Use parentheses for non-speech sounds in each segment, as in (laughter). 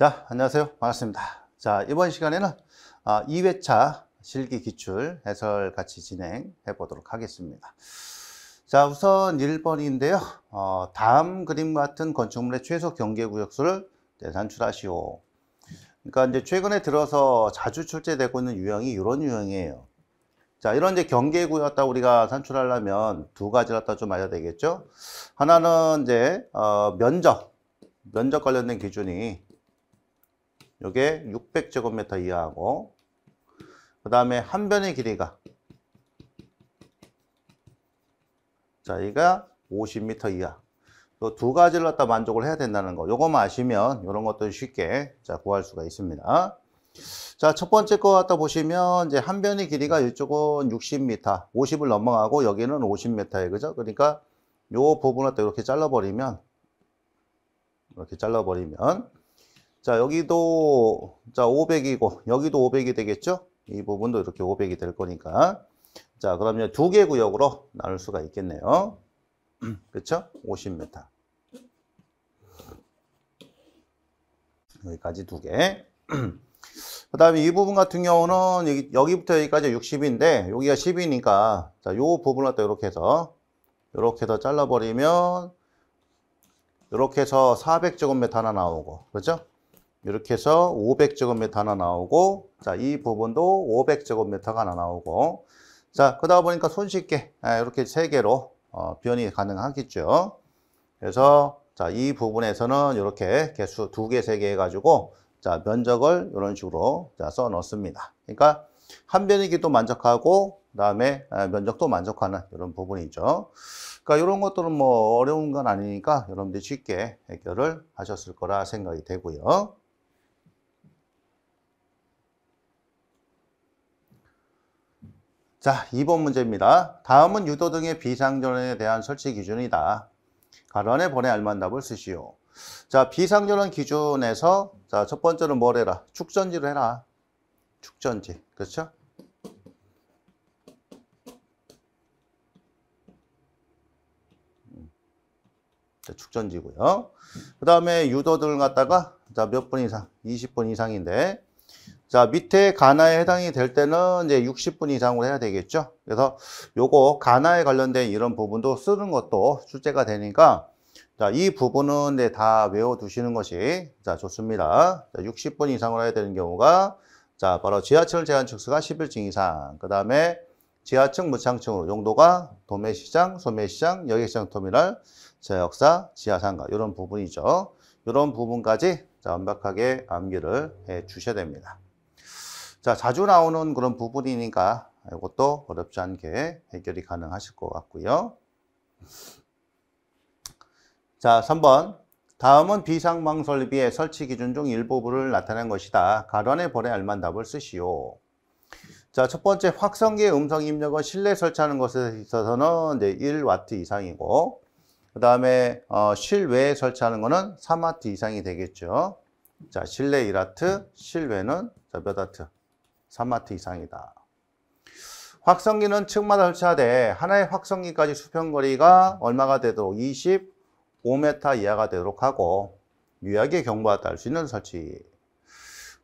자, 안녕하세요. 반갑습니다. 자, 이번 시간에는 2회차 아, 실기 기출 해설 같이 진행해 보도록 하겠습니다. 자, 우선 1번인데요. 어, 다음 그림 같은 건축물의 최소 경계 구역수를 산출하시오. 그러니까 이제 최근에 들어서 자주 출제되고 있는 유형이 이런 유형이에요. 자, 이런 이제 경계 구역다 우리가 산출하려면 두 가지를 갖다 좀 알아야 되겠죠. 하나는 이제 어, 면적, 면적 관련된 기준이 요게 600제곱미터 이하고 하그 다음에 한 변의 길이가 자, 이가 5 0미터 이하 또 두 가지를 갖다 만족을 해야 된다는 거요거만 아시면 이런 것도 쉽게 자, 구할 수가 있습니다 자, 첫 번째 거 갖다 보시면 이제 한 변의 길이가 이쪽은 6 0미터 50을 넘어가고 여기는 5 0미터에 그죠? 그러니까 요 부분을 또 이렇게 잘라버리면 이렇게 잘라버리면 자 여기도 자 500이고 여기도 500이 되겠죠 이 부분도 이렇게 500이 될 거니까 자 그러면 두 개 구역으로 나눌 수가 있겠네요 (clears throat) 그쵸 50m 여기까지 두개그 (clears throat) 다음에 이 부분 같은 경우는 여기, 여기부터 여기까지 60인데 여기가 10이니까 자요 부분을 또 이렇게 해서 이렇게 해서 잘라버리면 이렇게 해서 400제곱미터 하나 나오고 그렇죠 이렇게 해서 500제곱미터 하나 나오고 자 이 부분도 500제곱미터가 하나 나오고 자 그러다 보니까 손쉽게 예, 이렇게 세 개로 어, 변이 가능하겠죠 그래서 자이 부분에서는 이렇게 개수 두개세 개 해가지고 자 면적을 이런 식으로 써 넣습니다 그러니까 한 변이기도 만족하고 그 다음에 아, 면적도 만족하는 이런 부분이죠 그러니까 이런 것들은 뭐 어려운 건 아니니까 여러분들이 쉽게 해결을 하셨을 거라 생각이 되고요 자, 2번 문제입니다. 다음은 유도 등의 비상전원에 대한 설치 기준이다. 가안에 번에 알만는 답을 쓰시오. 자, 비상전원 기준에서 자, 첫 번째는 뭘 해라? 축전지를 해라. 축전지. 그렇죠? 자, 축전지고요. 그 다음에 유도 등을 갖다가 자, 몇 분 이상? 20분 이상인데 자, 밑에 가나에 해당이 될 때는 이제 60분 이상으로 해야 되겠죠. 그래서 요거 가나에 관련된 이런 부분도 쓰는 것도 출제가 되니까 자, 이 부분은 이제 다 외워 두시는 것이 자, 좋습니다. 자, 60분 이상으로 해야 되는 경우가 자, 바로 지하철 제한 측수가 11층 이상. 그다음에 지하층 무창층으로 용도가 도매시장, 소매시장, 여객시장 터미널, 제역사, 지하상가 이런 부분이죠. 이런 부분까지 자, 완벽하게 암기를 해 주셔야 됩니다. 자, 자주 나오는 그런 부분이니까 이것도 어렵지 않게 해결이 가능하실 것 같고요. 자, 3번. 다음은 비상망 설비의 설치 기준 중일부분을 나타낸 것이다. 가안에 벌에 알만 답을 쓰시오. 자, 첫 번째 확성기의 음성 입력은 실내 설치하는 것에 있어서는 이제 1와트 이상이고 그 다음에 어, 실외에 설치하는 것은 3와트 이상이 되겠죠. 자, 실내 1와트, 실외는 몇 와트? 3마트 이상이다. 확성기는 측마다 설치하되 하나의 확성기까지 수평거리가 얼마가 되도록 25m 이하가 되도록 하고 유약의 경우에 따를 수 있는 설치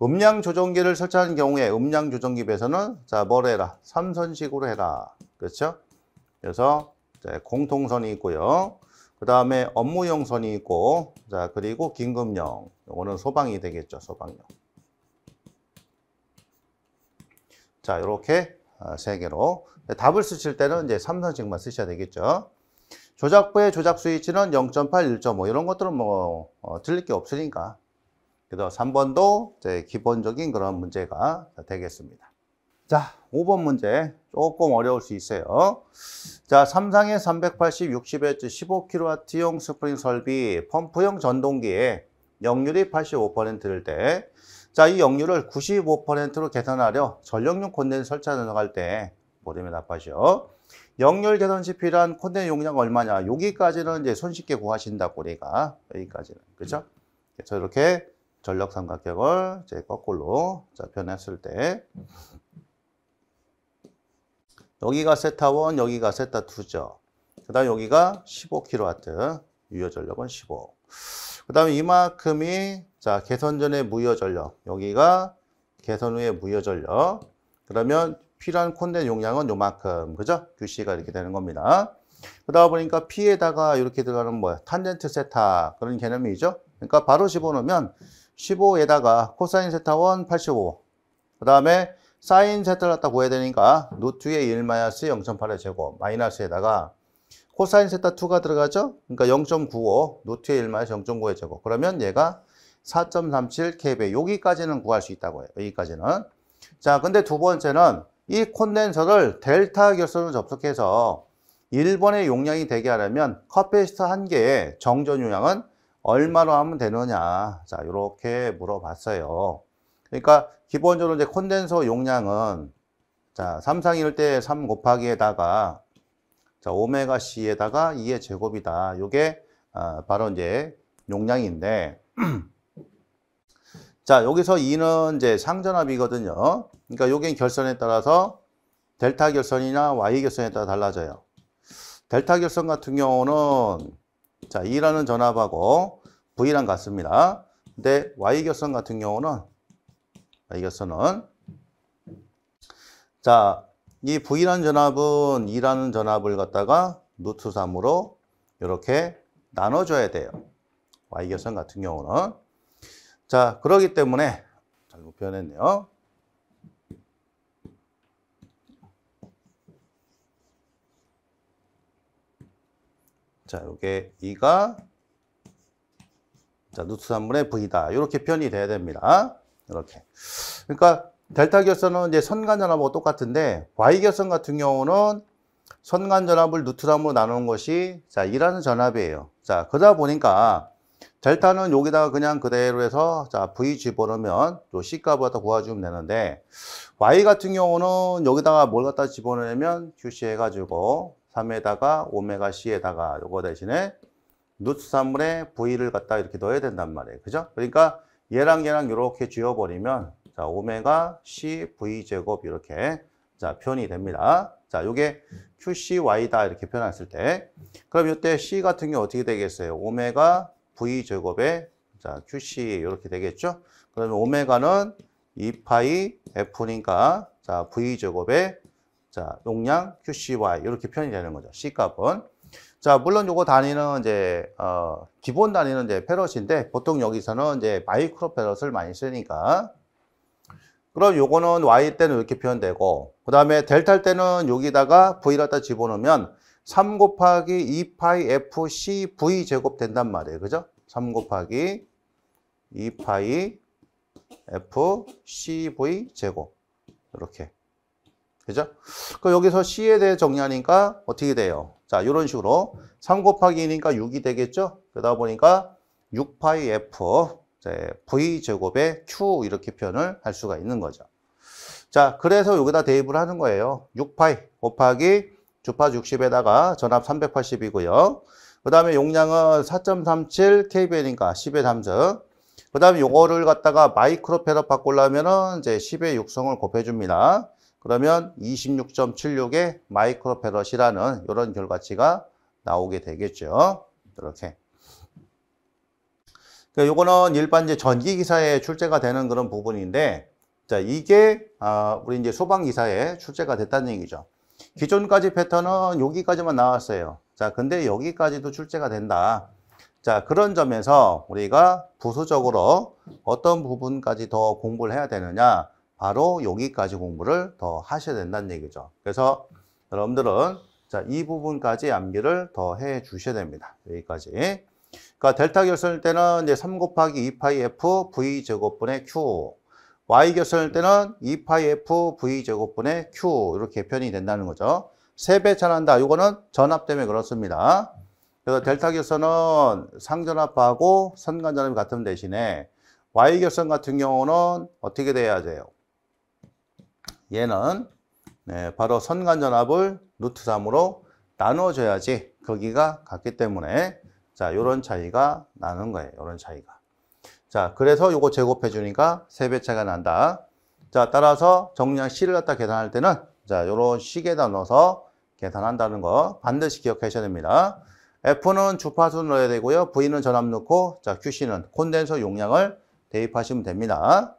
음량 조정기를 설치하는 경우에 음량 조정기 배선은 자, 뭘 해라? 삼선식으로 해라. 그렇죠? 그래서 공통선이 있고요. 그 다음에 업무용 선이 있고 자 그리고 긴급용. 이거는 소방이 되겠죠. 소방용. 자, 이렇게 어, 세 개로. 답을 쓰실 때는 이제 삼선식만 쓰셔야 되겠죠. 조작부의 조작 스위치는 0.8, 1.5 이런 것들은 뭐 어, 틀릴 게 없으니까. 그래서 3번도 이제 기본적인 그런 문제가 되겠습니다. 자, 5번 문제 조금 어려울 수 있어요. 자, 삼상의 380, 60Hz 15kW용 스프링 설비 펌프용 전동기에 역률이 85%일 때 자, 이 역류를 95%로 개선하려 전력용 콘덴 설치하는 들어갈 때 모뎀에 답하시오. 역률 개선 시 필요한 콘덴 용량 얼마냐? 여기까지는 이제 손쉽게 구하신다고 우리가 여기까지는 그죠? 그래서 이렇게 전력 삼각형을 이제 거꾸로 자, 변했을 때 여기가 세타 1, 여기가 세타 2죠. 그 다음 여기가 15kW, 유효 전력은 15. 그 다음에 이만큼이 자, 개선 전의 무효 전력. 여기가 개선 후의 무효 전력. 그러면 필요한 콘덴 용량은 요만큼. 그죠? QC가 이렇게 되는 겁니다. 그러다 보니까 P에다가 이렇게 들어가는 뭐야? 탄젠트 세타. 그런 개념이죠. 그러니까 바로 집어넣으면 15에다가 코사인 세타 1 85. 그 다음에 사인 세타를 갖다 구해야 되니까 노트의 1 마이너스 0.8의 제곱 마이너스에다가 코사인 세타 2가 들어가죠? 그러니까 0.95 노트의 1 마이너스 0.9의 제곱. 그러면 얘가 4.37 k배 여기까지는 구할 수 있다고 해요. 여기까지는. 자, 근데 두 번째는 이 콘덴서를 델타 결선으로 접속해서 1번의 용량이 되게 하려면 커피스터 한 개의 정전 용량은 얼마로 하면 되느냐. 자, 이렇게 물어봤어요. 그러니까 기본적으로 이제 콘덴서 용량은 자, 삼상일때 3 곱하기에다가 자, 오메가 C에다가 2의 제곱이다. 요게 아, 바로 이제 용량인데 (clears throat) 자, 여기서 2는 이제 상전압이거든요. 그러니까 요게 결선에 따라서 델타 결선이나 Y 결선에 따라 달라져요. 델타 결선 같은 경우는 자, 2라는 전압하고 V랑 같습니다. 근데 Y 결선 같은 경우는 Y 결선은 자, 이 V라는 전압은 2라는 전압을 갖다가 루트 3으로 이렇게 나눠줘야 돼요. Y 결선 같은 경우는 자, 그러기 때문에 잘못 표현했네요. 자, 요게 e 가 자, 루트 3분의 V다. 이렇게 표현이 돼야 됩니다. 이렇게. 그러니까 델타 결선은 이제 선간전압하고 똑같은데 Y 결선 같은 경우는 선간전압을 루트 3으로 나누는 것이 자, 2라는 전압이에요. 자, 그러다 보니까 델타는 여기다가 그냥 그대로 해서 자 v 집어넣으면 요 c 값부터 구해주면 되는데 y 같은 경우는 여기다가 뭘 갖다 집어넣으면 qc 해가지고 3에다가 오메가 c에다가 요거 대신에 누트 산물에 v를 갖다 이렇게 넣어야 된단 말이에요. 그죠? 그러니까 얘랑 얘랑 이렇게 쥐어버리면자 오메가 c v 제곱 이렇게 자 표현이 됩니다. 자, 요게 QCY다 이렇게 표현했을 때 그럼 이때 C 같은 경우 어떻게 되겠어요? 오메가 V제곱에 자, QC 이렇게 되겠죠? 그러면 오메가는 2파이 F니까 자, V제곱에 자, 용량 QCY 이렇게 표현이 되는 거죠. C값은. 자, 물론 요거 단위는 이제 어, 기본 단위는 이제 페럿인데 보통 여기서는 이제 마이크로 패럿을 많이 쓰니까 그럼 요거는 y 때는 이렇게 표현되고 그 다음에 델타 때는 여기다가 v를 갖다 집어넣으면 3 곱하기 2파이 FC V 제곱 된단 말이에요. 그죠? 3 곱하기 2파이 FC V 제곱. 이렇게. 그죠? 그 여기서 C에 대해 정리하니까 어떻게 돼요? 자, 이런 식으로 3 곱하기 2니까 6이 되겠죠? 그러다 보니까 6파이 F V 제곱의 Q 이렇게 표현을 할 수가 있는 거죠. 자, 그래서 여기다 대입을 하는 거예요. 6파이 곱하기 주파수 60에다가 전압 380이고요. 그 다음에 용량은 4.37 KBN인가 10의 3점. 그 다음에 요거를 갖다가 마이크로패로 바꾸려면은 이제 10의 육성을 곱해줍니다. 그러면 26.76의 마이크로패럿이라는 이런 결과치가 나오게 되겠죠. 이렇게. 그 요거는 일반 이제 전기 기사에 출제가 되는 그런 부분인데, 자, 이게, 아, 우리 이제 소방 기사에 출제가 됐다는 얘기죠. 기존까지 패턴은 여기까지만 나왔어요. 자, 근데 여기까지도 출제가 된다. 자, 그런 점에서 우리가 부수적으로 어떤 부분까지 더 공부를 해야 되느냐. 바로 여기까지 공부를 더 하셔야 된다는 얘기죠. 그래서 여러분들은 자, 이 부분까지 암기를 더 해 주셔야 됩니다. 여기까지. 그러니까 델타 결선일 때는 이제 3 곱하기 2파이 f v 제곱분의 q y겹선일 때는 2파이f v제곱분의 q 이렇게 개편이 된다는 거죠. 3배 차난다. 이거는 전압 때문에 그렇습니다. 그래서 델타 결선은 상전압하고 선간전압이 같은 대신에 y 결선 같은 경우는 어떻게 돼야 돼요? 얘는 네, 바로 선간전압을 루트 3으로 나눠줘야지 거기가 같기 때문에 자 이런 차이가 나는 거예요. 이런 차이가. 자, 그래서 요거 제곱해 주니까 3배 차이가 난다. 자, 따라서 정량 C를 갖다 계산할 때는 자, 요런 식에다 넣어서 계산한다는 거 반드시 기억하셔야 됩니다. F는 주파수 넣어야 되고요. V는 전압 넣고 자, QC는 콘덴서 용량을 대입하시면 됩니다.